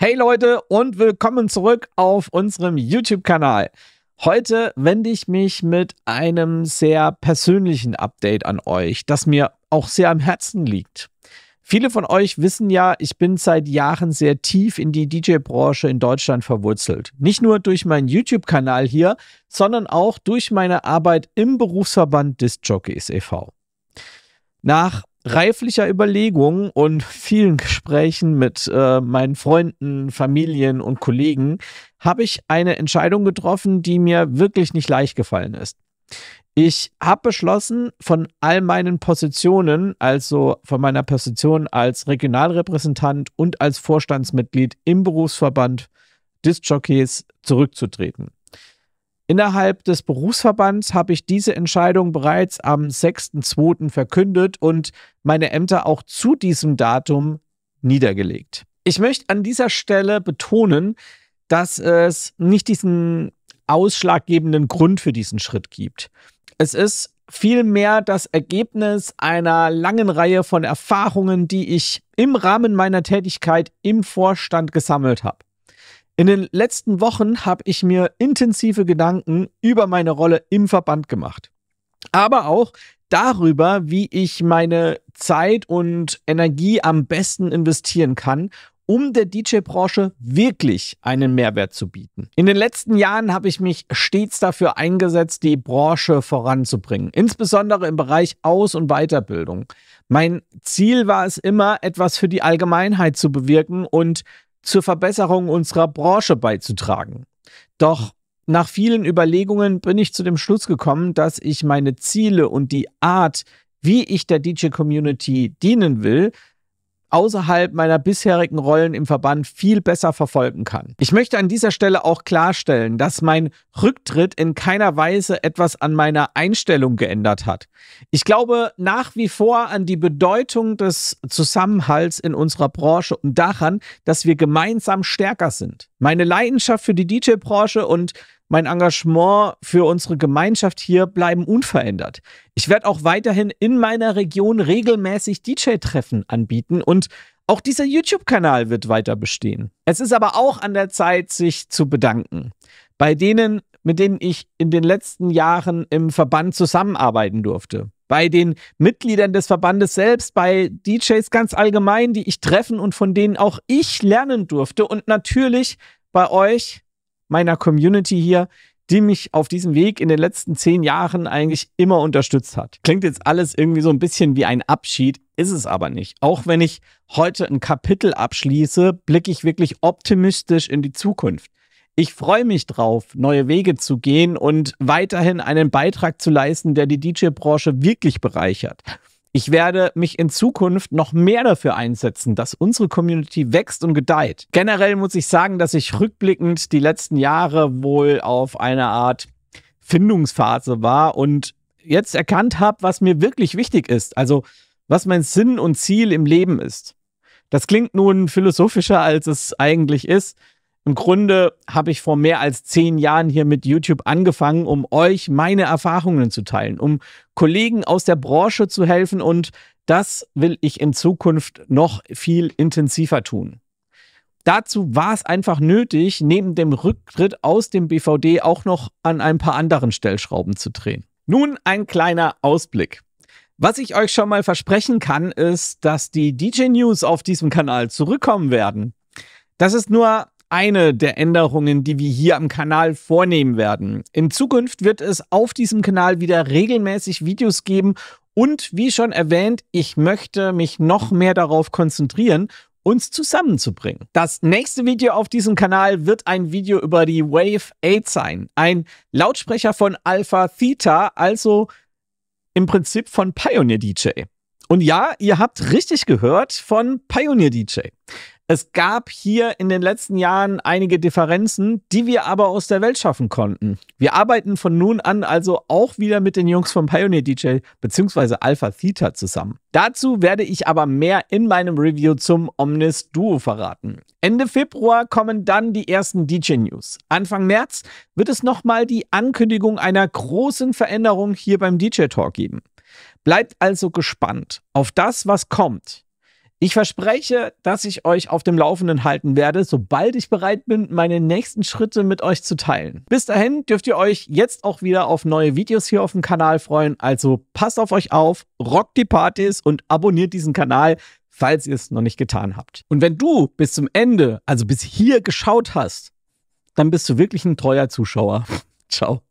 Hey Leute und willkommen zurück auf unserem YouTube-Kanal. Heute wende ich mich mit einem sehr persönlichen Update an euch, das mir auch sehr am Herzen liegt. Viele von euch wissen ja, ich bin seit Jahren sehr tief in die DJ-Branche in Deutschland verwurzelt. Nicht nur durch meinen YouTube-Kanal hier, sondern auch durch meine Arbeit im Berufsverband Disc Jockeys e.V. Nach reiflicher Überlegungen und vielen Gesprächen mit äh, meinen Freunden, Familien und Kollegen habe ich eine Entscheidung getroffen, die mir wirklich nicht leicht gefallen ist. Ich habe beschlossen, von all meinen Positionen, also von meiner Position als Regionalrepräsentant und als Vorstandsmitglied im Berufsverband Discjockeys zurückzutreten. Innerhalb des Berufsverbands habe ich diese Entscheidung bereits am 6.2. verkündet und meine Ämter auch zu diesem Datum niedergelegt. Ich möchte an dieser Stelle betonen, dass es nicht diesen ausschlaggebenden Grund für diesen Schritt gibt. Es ist vielmehr das Ergebnis einer langen Reihe von Erfahrungen, die ich im Rahmen meiner Tätigkeit im Vorstand gesammelt habe. In den letzten Wochen habe ich mir intensive Gedanken über meine Rolle im Verband gemacht. Aber auch darüber, wie ich meine Zeit und Energie am besten investieren kann, um der DJ-Branche wirklich einen Mehrwert zu bieten. In den letzten Jahren habe ich mich stets dafür eingesetzt, die Branche voranzubringen, insbesondere im Bereich Aus- und Weiterbildung. Mein Ziel war es immer, etwas für die Allgemeinheit zu bewirken und zur Verbesserung unserer Branche beizutragen. Doch nach vielen Überlegungen bin ich zu dem Schluss gekommen, dass ich meine Ziele und die Art, wie ich der DJ-Community dienen will, außerhalb meiner bisherigen Rollen im Verband viel besser verfolgen kann. Ich möchte an dieser Stelle auch klarstellen, dass mein Rücktritt in keiner Weise etwas an meiner Einstellung geändert hat. Ich glaube nach wie vor an die Bedeutung des Zusammenhalts in unserer Branche und daran, dass wir gemeinsam stärker sind. Meine Leidenschaft für die DJ-Branche und mein Engagement für unsere Gemeinschaft hier bleiben unverändert. Ich werde auch weiterhin in meiner Region regelmäßig DJ-Treffen anbieten und auch dieser YouTube-Kanal wird weiter bestehen. Es ist aber auch an der Zeit, sich zu bedanken. Bei denen, mit denen ich in den letzten Jahren im Verband zusammenarbeiten durfte. Bei den Mitgliedern des Verbandes selbst, bei DJs ganz allgemein, die ich treffen und von denen auch ich lernen durfte. Und natürlich bei euch, meiner Community hier, die mich auf diesem Weg in den letzten zehn Jahren eigentlich immer unterstützt hat. Klingt jetzt alles irgendwie so ein bisschen wie ein Abschied, ist es aber nicht. Auch wenn ich heute ein Kapitel abschließe, blicke ich wirklich optimistisch in die Zukunft. Ich freue mich drauf, neue Wege zu gehen und weiterhin einen Beitrag zu leisten, der die DJ-Branche wirklich bereichert. Ich werde mich in Zukunft noch mehr dafür einsetzen, dass unsere Community wächst und gedeiht. Generell muss ich sagen, dass ich rückblickend die letzten Jahre wohl auf eine Art Findungsphase war und jetzt erkannt habe, was mir wirklich wichtig ist, also was mein Sinn und Ziel im Leben ist. Das klingt nun philosophischer, als es eigentlich ist, im Grunde habe ich vor mehr als zehn Jahren hier mit YouTube angefangen, um euch meine Erfahrungen zu teilen, um Kollegen aus der Branche zu helfen und das will ich in Zukunft noch viel intensiver tun. Dazu war es einfach nötig, neben dem Rücktritt aus dem BVD auch noch an ein paar anderen Stellschrauben zu drehen. Nun ein kleiner Ausblick. Was ich euch schon mal versprechen kann, ist, dass die DJ News auf diesem Kanal zurückkommen werden. Das ist nur eine der Änderungen, die wir hier am Kanal vornehmen werden. In Zukunft wird es auf diesem Kanal wieder regelmäßig Videos geben und wie schon erwähnt, ich möchte mich noch mehr darauf konzentrieren, uns zusammenzubringen. Das nächste Video auf diesem Kanal wird ein Video über die Wave 8 sein. Ein Lautsprecher von Alpha Theta, also im Prinzip von Pioneer DJ. Und ja, ihr habt richtig gehört von Pioneer DJ. Es gab hier in den letzten Jahren einige Differenzen, die wir aber aus der Welt schaffen konnten. Wir arbeiten von nun an also auch wieder mit den Jungs von Pioneer DJ bzw. Alpha Theta zusammen. Dazu werde ich aber mehr in meinem Review zum Omnis Duo verraten. Ende Februar kommen dann die ersten DJ-News. Anfang März wird es nochmal die Ankündigung einer großen Veränderung hier beim DJ Talk geben. Bleibt also gespannt auf das, was kommt. Ich verspreche, dass ich euch auf dem Laufenden halten werde, sobald ich bereit bin, meine nächsten Schritte mit euch zu teilen. Bis dahin dürft ihr euch jetzt auch wieder auf neue Videos hier auf dem Kanal freuen. Also passt auf euch auf, rockt die Partys und abonniert diesen Kanal, falls ihr es noch nicht getan habt. Und wenn du bis zum Ende, also bis hier geschaut hast, dann bist du wirklich ein treuer Zuschauer. Ciao.